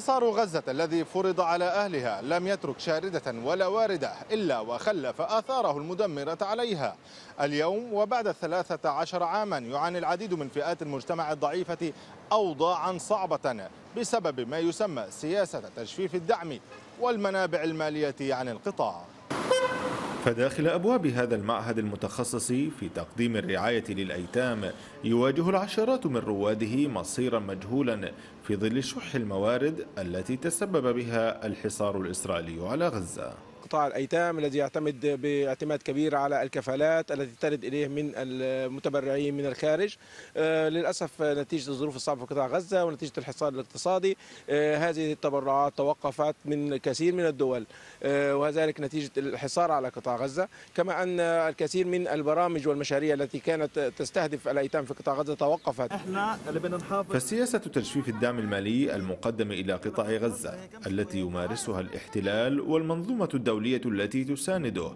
حصار غزة الذي فرض على أهلها لم يترك شاردة ولا واردة إلا وخلف آثاره المدمرة عليها اليوم وبعد الثلاثة عشر عاما يعاني العديد من فئات المجتمع الضعيفة أوضاعا صعبة بسبب ما يسمى سياسة تجفيف الدعم والمنابع المالية عن القطاع فداخل أبواب هذا المعهد المتخصص في تقديم الرعاية للأيتام يواجه العشرات من رواده مصيرا مجهولا في ظل شح الموارد التي تسبب بها الحصار الإسرائيلي على غزة قطاع الايتام الذي يعتمد باعتماد كبير على الكفالات التي ترد اليه من المتبرعين من الخارج آه، للاسف نتيجه الظروف الصعبه في قطاع غزه ونتيجه الحصار الاقتصادي آه، هذه التبرعات توقفت من كثير من الدول آه، وذلك نتيجه الحصار على قطاع غزه كما ان الكثير من البرامج والمشاريع التي كانت تستهدف الايتام في قطاع غزه توقفت احنا فسياسه تجفيف الدعم المالي المقدم الى قطاع غزه التي يمارسها الاحتلال والمنظومه الدوليه الدولية التي تسانده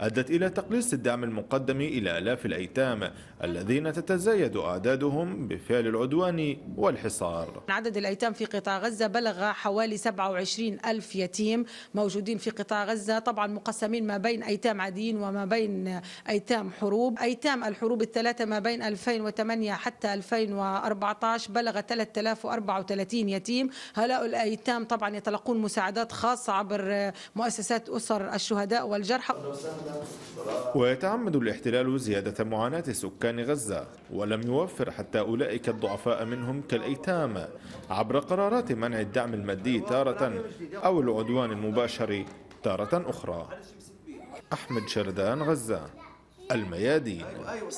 أدت إلى تقليص الدعم المقدم إلى آلاف الأيتام الذين تتزايد أعدادهم بفعل العدوان والحصار عدد الأيتام في قطاع غزة بلغ حوالي 27 ألف يتيم موجودين في قطاع غزة طبعا مقسمين ما بين أيتام عاديين وما بين أيتام حروب أيتام الحروب الثلاثة ما بين 2008 حتى 2014 بلغ 3034 يتيم هؤلاء الأيتام طبعا يتلقون مساعدات خاصة عبر مؤسسات أسرة أسر الشهداء والجرحى ويتعمد الاحتلال زيادة معاناة سكان غزة ولم يوفر حتى أولئك الضعفاء منهم كالأيتام عبر قرارات منع الدعم المادي تارة أو العدوان المباشر تارة أخرى أحمد شردان غزة الميادين